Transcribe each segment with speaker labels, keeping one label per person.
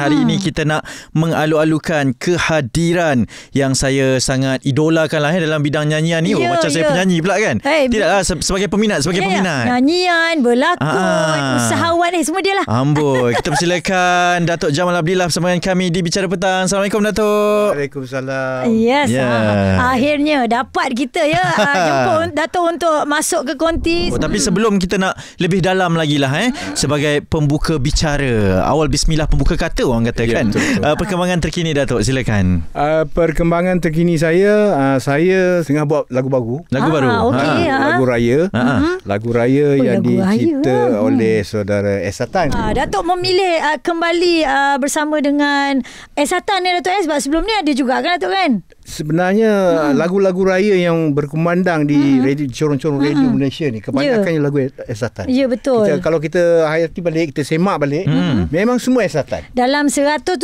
Speaker 1: hari hmm. ini kita nak mengalu-alukan kehadiran yang saya sangat idolakan lah eh, dalam bidang nyanyian ni. Yeah, oh, ya, macam yeah. saya ya. penyanyi pula kan. Hey, Tidaklah se- sebagai peminat, sebagai yeah, ya. peminat. Yeah.
Speaker 2: Nyanyian, berlakon, Aa. Ah, ah. usahawan eh semua dia lah.
Speaker 1: Amboi. Kita persilakan Datuk Jamal Abdillah bersama dengan kami di Bicara Petang. Assalamualaikum Datuk. Waalaikumsalam. Yes. Yeah. Ah.
Speaker 2: Akhirnya dapat kita ya ah, jumpa Datuk untuk masuk ke konti. Oh, hmm. Tapi
Speaker 1: sebelum kita nak lebih dalam lagi lah eh. Sebagai pembuka bicara. Awal bismillah pembuka kata orang kata ya, kan. Uh, perkembangan terkini Datuk, silakan.
Speaker 3: Uh, perkembangan terkini saya, uh, saya tengah buat lagu baru. Lagu ah, baru. Okay, ha, ah, ah. ha. Lagu
Speaker 1: raya. Ha. Ha. Lagu raya oh,
Speaker 3: yang dicipta hmm. oleh saudara Esatan. Ah,
Speaker 2: Datuk memilih uh, kembali uh, bersama dengan Esatan ni Datuk S sebab sebelum ni ada juga kan Datuk kan?
Speaker 3: sebenarnya hmm. lagu-lagu raya yang berkumandang di hmm. radio corong-corong hmm. radio hmm. Malaysia ni kebanyakannya yeah. lagu esatan. Ya yeah, betul. Kita, kalau kita hayati balik kita semak balik hmm. memang semua esatan.
Speaker 2: Dalam 190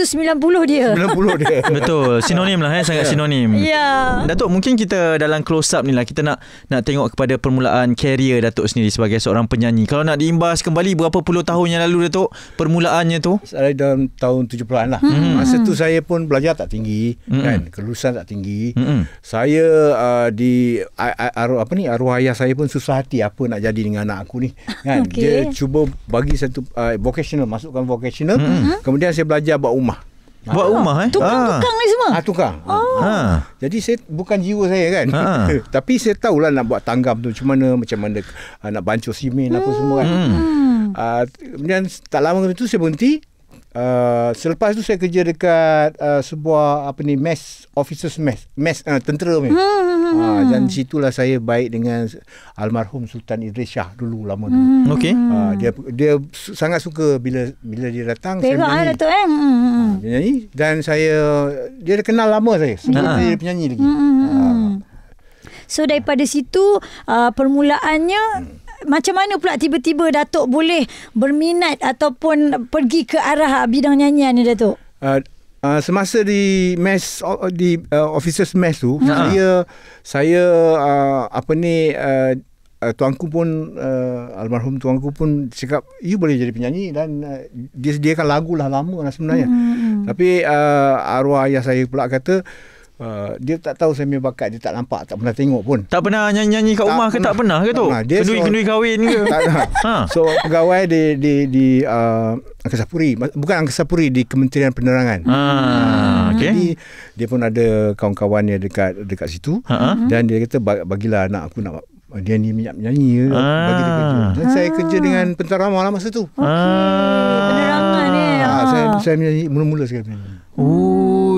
Speaker 2: dia. 90
Speaker 1: dia. betul. Sinonim lah eh sangat yeah. sinonim. Ya. Yeah. Datuk mungkin kita dalam close up ni lah kita nak nak tengok kepada permulaan karier Datuk sendiri sebagai seorang penyanyi. Kalau nak diimbas kembali berapa puluh tahun yang lalu Datuk permulaannya tu? Saya dalam tahun tujuh puluhan lah. Hmm. Masa tu saya pun belajar tak tinggi hmm. kan. Kelulusan tak tinggi tinggi. Mm-hmm.
Speaker 3: Saya uh, di uh, aru, apa ni arwah ayah saya pun susah hati apa nak jadi dengan anak aku ni. Kan? okay. Dia cuba bagi satu uh, vocational masukkan vocational. Mm-hmm. Kemudian saya belajar buat rumah. Buat oh, rumah eh? Tukang-tukang ha. Ah. ni semua? Ah tukang. Oh. Ha. Jadi saya bukan jiwa saya kan. Ha. Tapi saya tahulah nak buat tangga tu macam mana, macam mana uh, nak bancuh simen hmm. apa semua kan. Mm. Hmm. Uh, kemudian tak lama tu saya berhenti. Uh, selepas tu saya kerja dekat uh, sebuah apa ni mess officers mess mess uh, tentera ni. Hmm. Uh, dan situlah saya baik dengan almarhum Sultan Idris Shah dulu lama dulu. Hmm. Okey. Uh, dia dia sangat suka bila bila dia datang Tengok saya ah, menyanyi.
Speaker 2: Tengok eh. Hmm. Uh,
Speaker 3: dia nyanyi dan saya dia dah kenal lama saya sebelum hmm. dia penyanyi
Speaker 2: lagi. Hmm. Uh. So daripada situ uh, permulaannya hmm macam mana pula tiba-tiba Datuk boleh berminat ataupun pergi ke arah bidang nyanyian ni
Speaker 3: Datuk? Uh, uh, semasa di mes uh, di uh, officers mess tu hmm. saya saya uh, apa ni uh, Uh, tuanku pun uh, almarhum tuanku pun cakap you boleh jadi penyanyi dan uh, dia sediakan lagu lah lama lah sebenarnya mm. tapi uh, arwah ayah saya pula kata uh, uh, dia tak tahu saya punya bakat
Speaker 1: dia tak nampak tak pernah tengok pun tak pernah nyanyi-nyanyi kat rumah ke tak pernah ke tak tu kenduri-kenduri so, kahwin ke tak
Speaker 3: pernah ha. so pegawai di di, di uh, Angkasa Puri bukan Angkasa Puri di Kementerian Penerangan ha. Ah, ha. Okay. jadi dia pun ada kawan-kawan dia dekat dekat situ ha. dan dia kata bagilah anak aku nak dia ni minyak menyanyi ya. ah. bagi dia kerja. ah. saya kerja dengan pentara lah masa tu. Ah. Okay. Penerangan ni. Ah. Ah, saya ah. saya menyanyi
Speaker 1: mula-mula sekali. Oh.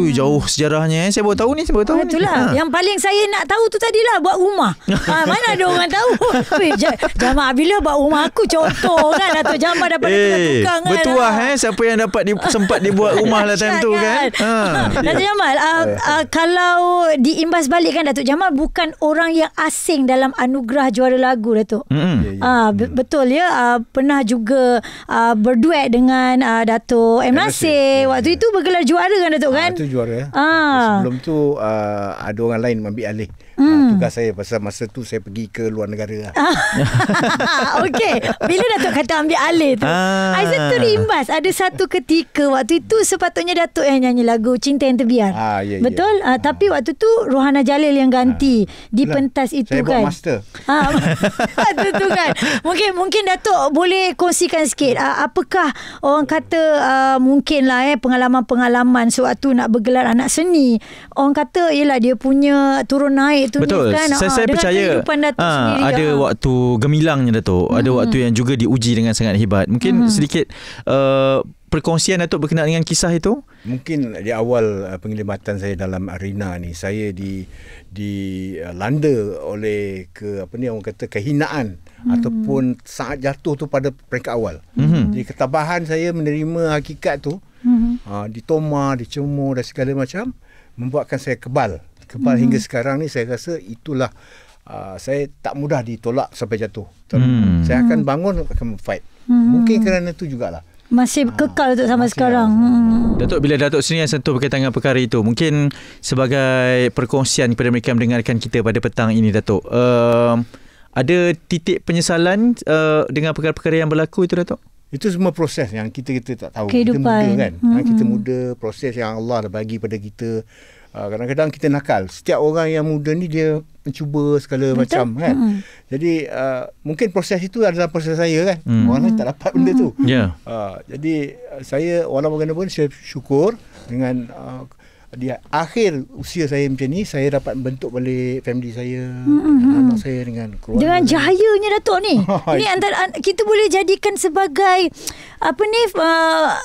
Speaker 1: Ui, jauh sejarahnya eh. Saya baru tahu ni, saya baru tahu. Ah, itulah. Ha. Yang
Speaker 2: paling saya nak tahu tu tadilah buat rumah. ha, mana ada orang tahu. Weh, j- bila buat
Speaker 1: rumah aku contoh kan atau jamaah dapat hey, tukar eh, tukang kan. Bertuah ah. eh siapa yang dapat di, sempat dibuat rumah lah time tu kan. ha. Datuk Jamal, uh, uh,
Speaker 2: kalau diimbas balik kan Datuk Jamal bukan orang yang asing dalam anugerah juara lagu Datuk. Mm. Yeah, yeah. Uh, betul ya, uh, pernah juga uh, berduet dengan uh, Datuk M. Nasir. Waktu ya, ya. itu bergelar juara kan Datuk kan? Uh, itu juara. Eh. Ah. Sebelum
Speaker 3: tu uh, ada orang lain ambil alih hmm. Ah, tugas saya pasal masa tu saya pergi ke luar negara lah. Ah.
Speaker 2: Okey, bila Datuk kata ambil alih tu,
Speaker 3: ah. Aizan terimbas.
Speaker 2: Ada satu ketika waktu itu sepatutnya Datuk yang nyanyi lagu Cinta yang Terbiar. Ah, yeah, ya. Betul? Yeah. Ah, tapi waktu tu Rohana Jalil yang ganti ah. di Itulah. pentas itu saya kan. Saya buat master. Ah, waktu kan. Mungkin, mungkin Datuk boleh kongsikan sikit. Ah, apakah orang kata ah, mungkin lah eh, pengalaman-pengalaman sewaktu nak bergelar anak seni. Orang kata ialah dia punya turun naik tunjukkan Betul. Kan? Saya, ah, saya percaya ha, Ada ha.
Speaker 1: waktu gemilangnya Datuk hmm. Ada mm-hmm. waktu yang juga diuji dengan sangat hebat Mungkin hmm. sedikit uh, Perkongsian Datuk berkenaan dengan kisah itu Mungkin di awal uh, penglibatan saya dalam arena ni Saya di di
Speaker 3: uh, landa oleh ke apa ni orang kata kehinaan
Speaker 1: hmm. ataupun
Speaker 3: saat jatuh tu pada peringkat awal. Hmm. Jadi ketabahan saya menerima hakikat tu hmm. uh, ditoma, dicemur dan segala macam membuatkan saya kebal kepala hmm. hingga sekarang ni saya rasa itulah uh, saya tak mudah ditolak sampai jatuh. Hmm. Saya akan hmm.
Speaker 1: bangun akan fight. Hmm. Mungkin kerana tu jugalah.
Speaker 2: Masih ha, kekal untuk sampai lah. sekarang. Hmm.
Speaker 1: Datuk bila Datuk sini yang sentuh berkaitan dengan perkara itu, mungkin sebagai perkongsian kepada mereka yang mendengarkan kita pada petang ini Datuk. Uh, ada titik penyesalan uh, dengan perkara-perkara yang berlaku itu Datuk? Itu semua proses yang kita kita tak tahu. Kehidupan. Kita muda kan. Ah, hmm. kita
Speaker 3: muda, proses yang Allah dah bagi pada kita. Ah, kadang-kadang kita nakal setiap orang yang muda ni dia mencuba segala Betul. macam kan hmm. jadi uh, mungkin proses itu adalah proses saya kan hmm. orang lain tak dapat benda hmm. tu ya. yeah. uh, jadi ah, saya walau pun saya syukur dengan uh, dia akhir usia saya macam ni saya dapat bentuk balik family saya hmm. hmm, hmm. anak saya dengan keluarga dengan
Speaker 2: jayanya Datuk ni ini antara kita boleh jadikan sebagai apa ni uh,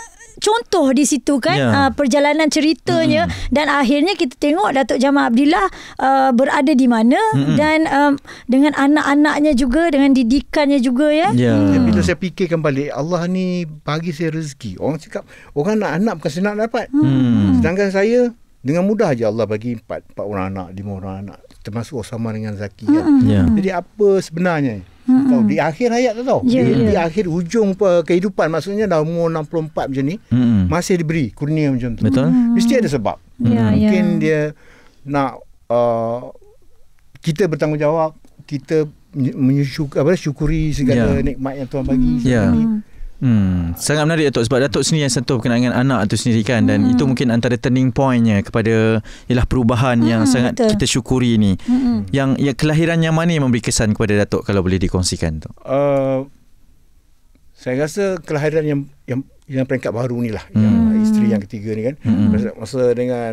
Speaker 2: contoh di situ kan yeah. Ya. uh, perjalanan ceritanya mm dan akhirnya kita tengok Datuk Jamal Abdillah uh, ah, berada di mana mm-hmm. dan um, dengan anak-anaknya juga dengan didikannya juga ya. Yeah. Hmm. Bila
Speaker 3: saya fikirkan balik Allah ni bagi saya rezeki. Orang cakap orang nak anak bukan senang dapat. mm Sedangkan saya dengan mudah aja Allah bagi empat empat orang anak, lima orang anak termasuk sama dengan Zakia. Kan. mm Yeah. Jadi apa sebenarnya? Mm-hmm. Tahu, di akhir hayat tu lah tau. Yeah, di, yeah. di akhir hujung kehidupan maksudnya dah umur 64 macam ni mm-hmm. masih diberi kurnia macam tu. Betul. Mm-hmm. Mesti ada sebab. Yeah, ya. Mungkin yeah. dia nak uh, kita bertanggungjawab, kita menyusuk segala yeah. nikmat yang Tuhan bagi mm-hmm. sekarang yeah.
Speaker 1: Hmm, sangat menarik Datuk sebab Datuk sendiri yang sentuh berkenaan anak tu sendiri kan dan hmm. itu mungkin antara turning pointnya kepada ialah perubahan hmm, yang sangat betul. kita syukuri ini. Hmm. Yang ya kelahiran yang mana yang memberi kesan kepada Datuk kalau boleh dikongsikan tu?
Speaker 3: Uh, saya rasa kelahiran yang yang yang peringkat baru ni lah hmm. yang isteri yang ketiga ni kan hmm. masa, masa dengan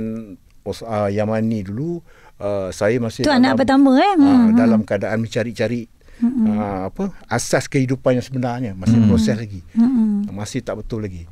Speaker 3: uh, Yamani dulu uh, saya masih tu dalam, anak
Speaker 2: pertama eh uh, hmm. dalam
Speaker 3: keadaan mencari-cari mm-hmm. uh, apa asas kehidupan yang sebenarnya masih mm-hmm. proses lagi mm-hmm. masih tak betul lagi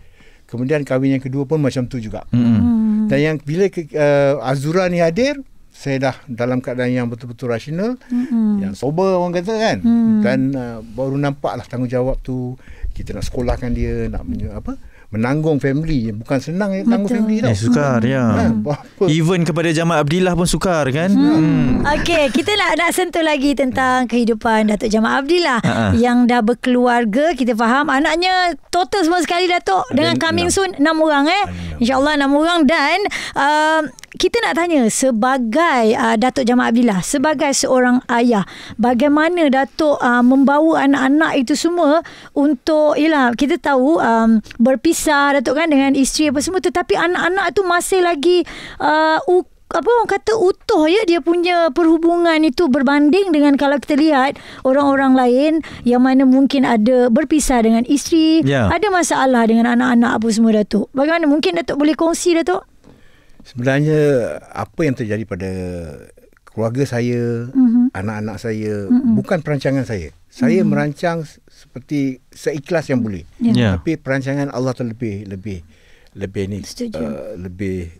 Speaker 3: kemudian kahwin yang kedua pun macam tu juga
Speaker 1: mm-hmm.
Speaker 3: dan yang bila ke, uh, Azura ni hadir saya dah dalam keadaan yang betul-betul rasional
Speaker 1: mm-hmm. yang
Speaker 3: sober orang kata kan mm-hmm. dan uh, baru nampaklah tanggungjawab tu kita nak sekolahkan dia nak apa menanggung family bukan senang ya tanggung family tau. Eh, sukar hmm. ya.
Speaker 1: Hmm. Even kepada Jamal Abdillah pun sukar kan. Hmm. hmm.
Speaker 2: Okey, kita nak nak sentuh lagi tentang kehidupan Datuk Jamal Abdillah Ha-ha. yang dah berkeluarga, kita faham anaknya total semua sekali Datuk dengan coming soon enam orang eh. Insya-Allah 6 orang dan uh, kita nak tanya sebagai uh, Datuk Jamal Abdillah sebagai seorang ayah bagaimana Datuk uh, membawa anak-anak itu semua untuk yalah kita tahu um, berpisah Datuk kan dengan isteri apa semua tetapi anak-anak tu masih lagi uh, apa orang kata utuh ya dia punya perhubungan itu berbanding dengan kalau kita lihat orang-orang lain yang mana mungkin ada berpisah dengan isteri, ya. ada masalah dengan anak-anak apa semua Datuk. Bagaimana mungkin Datuk boleh kongsi Datuk?
Speaker 3: sebenarnya apa yang terjadi pada keluarga saya, mm-hmm. anak-anak saya, mm-hmm. bukan perancangan saya. Saya mm-hmm. merancang seperti seikhlas yang boleh. Yeah. Yeah. Tapi perancangan Allah terlebih lebih lebih ni uh,
Speaker 1: lebih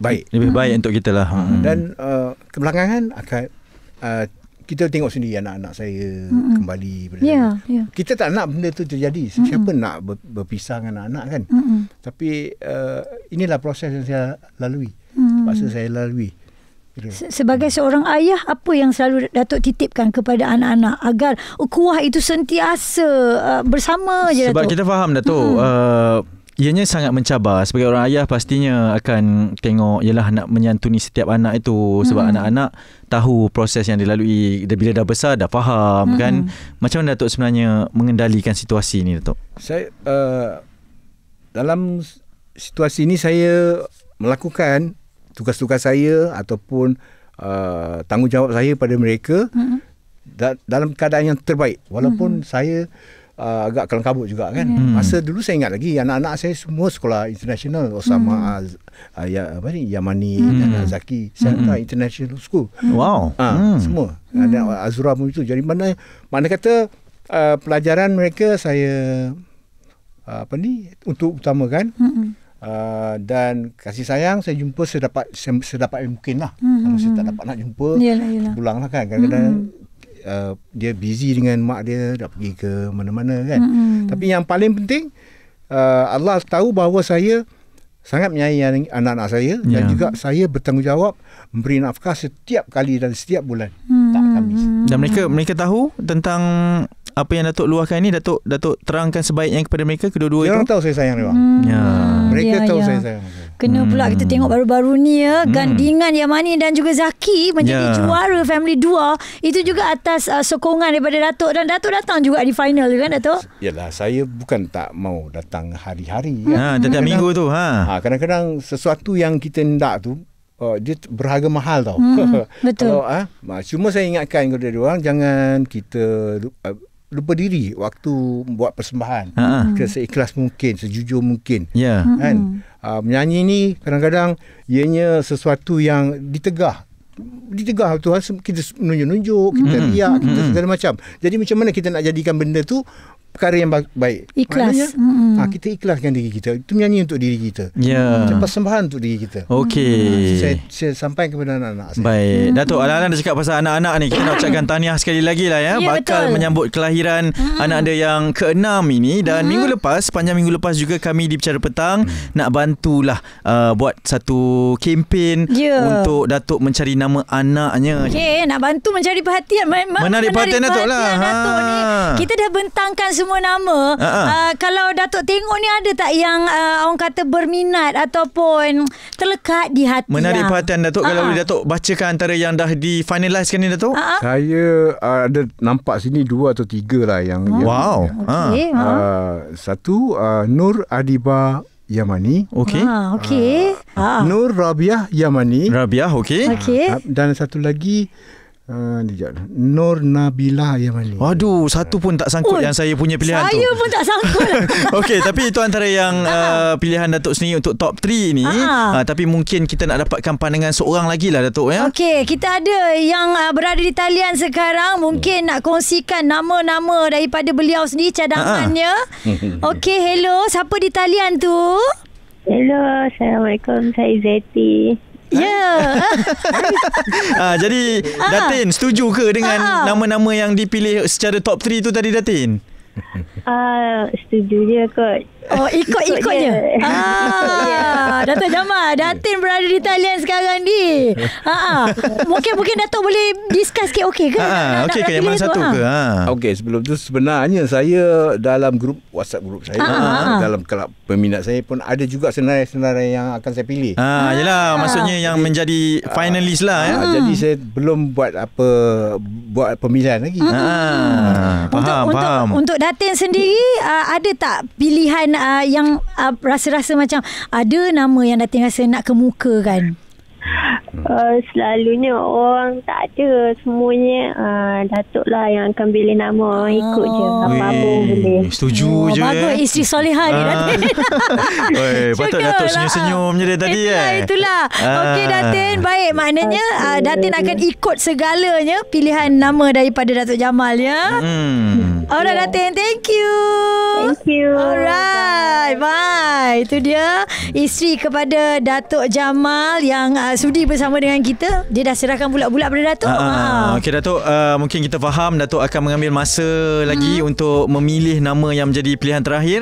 Speaker 1: baik. Lebih baik mm-hmm. untuk kita lah. Mm-hmm. Dan
Speaker 3: uh, hmm. eh, kebelakangan akan uh, kita tengok sendiri anak-anak saya mm-hmm. kembali yeah, yeah. Ya. kita tak nak benda tu terjadi siapa mm-hmm. nak ber, berpisah dengan anak-anak kan mm-hmm. tapi uh, inilah proses yang saya lalui
Speaker 2: mm-hmm. Paksa
Speaker 3: saya lalui
Speaker 2: sebagai seorang ayah apa yang selalu datuk titipkan kepada anak-anak agar kuah itu sentiasa uh, bersama je sebab kita
Speaker 1: faham datuk hmm ianya sangat mencabar sebagai orang ayah pastinya akan tengok ialah nak menyantuni setiap anak itu sebab hmm. anak-anak tahu proses yang dilalui bila dah besar dah faham hmm. kan macam mana datuk sebenarnya mengendalikan situasi ini datuk
Speaker 3: saya uh, dalam situasi ini saya melakukan tugas-tugas saya ataupun uh, tanggungjawab saya pada mereka hmm. da- dalam keadaan yang terbaik walaupun hmm. saya uh, agak kelam kabut juga kan. Hmm. Masa dulu saya ingat lagi anak-anak saya semua sekolah international Osama hmm. Az, uh, ya apa ni Yamani hmm. dan Azaki Santa hmm. hmm. International School. Hmm. Wow. Uh, hmm. Semua. Ada hmm. Azura pun itu. Jadi mana mana kata uh, pelajaran mereka saya uh, apa ni untuk utama kan. Hmm. Uh, dan kasih sayang saya jumpa sedapat sedapat mungkin lah
Speaker 1: mm-hmm. kalau saya tak dapat
Speaker 3: nak jumpa yalah, yalah. pulang lah kan kadang-kadang mm-hmm uh, dia busy dengan mak dia nak pergi ke mana-mana kan. Mm-hmm. Tapi yang paling penting uh, Allah tahu bahawa saya sangat menyayangi anak-anak saya yeah. dan ya. juga saya bertanggungjawab memberi nafkah setiap kali dan setiap
Speaker 1: bulan. Mm-hmm. Tak habis. Dan mereka mereka tahu tentang apa yang Datuk luahkan ini Datuk Datuk terangkan sebaiknya kepada mereka kedua-dua dia itu. Dia tahu saya sayang dia. Mm-hmm. Yeah. Mereka yeah, tahu yeah. saya sayang. Mereka.
Speaker 2: Kena hmm. pula kita hmm. tengok baru-baru ni ya hmm. Gandingan Yamani dan juga Zaki Menjadi yeah. juara family dua Itu juga atas uh, sokongan daripada Datuk Dan Datuk datang juga di final kan Datuk?
Speaker 3: Yalah saya bukan tak mau datang hari-hari hmm. ha, Tentang hmm. minggu tu ha. ha. Kadang-kadang sesuatu yang kita hendak tu uh, Dia berharga mahal tau hmm. Betul Kalau, ha, Cuma saya ingatkan kepada dia orang Jangan kita uh, lupa diri waktu buat persembahan uh-huh. seikhlas mungkin sejujur mungkin yeah. kan uh, menyanyi ni kadang-kadang ianya sesuatu yang ditegah ditegah tu kita menunjuk-nunjuk kita mm-hmm. kita hmm. segala macam jadi macam mana kita nak jadikan benda tu perkara yang baik.
Speaker 1: Ikhlas. Maknanya, ha,
Speaker 3: kita ikhlaskan diri kita. Itu menyanyi untuk diri kita. Ya. Yeah. Macam sembahan untuk diri kita. Okey. Ha, saya, saya sampai kepada anak-anak saya.
Speaker 1: Baik. Hmm. Datuk, anak-anak dah cakap pasal anak-anak ni. Kita nak ucapkan tahniah sekali lagi lah ya. Yeah, Bakal betul. menyambut kelahiran hmm. anak dia yang keenam ini. Dan hmm. minggu lepas, sepanjang minggu lepas juga kami di Bicara Petang hmm. nak bantulah uh, buat satu kempen yeah. untuk Datuk mencari nama anaknya. Okey,
Speaker 2: nak bantu mencari perhatian. Menarik, menarik perhatian, lah. perhatian Datuk lah. Datuk
Speaker 1: ha. ni. Kita
Speaker 2: dah bentangkan semua semua nama. Uh-huh. Uh, kalau Datuk tengok ni ada tak yang uh, orang kata berminat ataupun terlekat di hati. Menarik yang. perhatian Datuk uh-huh. kalau boleh ah.
Speaker 1: Datuk bacakan antara yang dah difinalize kan ni Datuk.
Speaker 3: Uh-huh. Saya uh, ada nampak sini dua atau tiga lah yang oh. yang Wow. Okay. Uh. Uh, satu uh, Nur Adiba Yamani. Okay. Ha, uh, okey. Uh, uh. Nur Rabiah Yamani. Rabiah, Okay. Okay. Uh, dan satu lagi
Speaker 1: Uh, Nur Nabila Yamali Aduh Satu pun tak sangkut Yang saya punya pilihan saya tu Saya
Speaker 2: pun tak sangkut
Speaker 1: Okay Tapi itu antara yang ah. uh, Pilihan Datuk sendiri Untuk top 3 ni uh, Tapi mungkin Kita nak dapatkan pandangan Seorang lagi lah Datuk ya.
Speaker 2: Okay Kita ada Yang uh, berada di talian sekarang Mungkin nak kongsikan Nama-nama Daripada beliau sendiri Cadangannya ah. Okay Hello Siapa di talian tu Hello Assalamualaikum Saya Zeti Kan? Ya. Yeah.
Speaker 1: ah, jadi ah. Datin setuju ke dengan ah. ah. nama-nama yang dipilih secara top 3 tu tadi Datin?
Speaker 2: Ah, setuju je kot. Oh ikut-ikutnya ah, ya. Dato' Jamal Datin berada di talian sekarang ni ah, ah. Mungkin, mungkin Dato' boleh Discuss sikit okey ke ah, ah. Okey ke yang mana satu ah. ke ha.
Speaker 3: Okey sebelum tu Sebenarnya saya Dalam grup Whatsapp grup saya ah, ah, Dalam kelab peminat saya pun Ada juga senarai-senarai Yang akan saya pilih ah, ah, Yelah ah. maksudnya Yang
Speaker 1: menjadi ah, finalist lah ah, ya. Jadi saya belum
Speaker 3: buat apa Buat pemilihan lagi hmm. ah, ah. Faham, untuk, faham. Untuk,
Speaker 2: untuk Datin sendiri uh, Ada tak pilihan uh, yang uh, rasa-rasa macam ada nama yang dah rasa nak ke kan? Uh, selalunya orang tak ada semuanya uh, datuk lah yang akan pilih nama oh. ikut je ah.
Speaker 1: apa-apa boleh setuju oh, je bagus eh.
Speaker 2: isteri soleha ni uh. Ah. Oi, patut datuk lah.
Speaker 1: senyum-senyum je dia tadi itulah, eh. itulah ah. ok Datin
Speaker 2: baik maknanya uh, Datin akan ikut segalanya pilihan nama daripada datuk Jamal ya
Speaker 1: hmm.
Speaker 2: alright yeah. Datin thank you thank you alright bye. bye itu dia isteri kepada datuk Jamal yang uh, sudi bersama bersama dengan kita dia dah serahkan bulat-bulat pada Datuk. Ha.
Speaker 1: Okey Datuk, uh, mungkin kita faham Datuk akan mengambil masa lagi hmm. untuk memilih nama yang menjadi pilihan terakhir.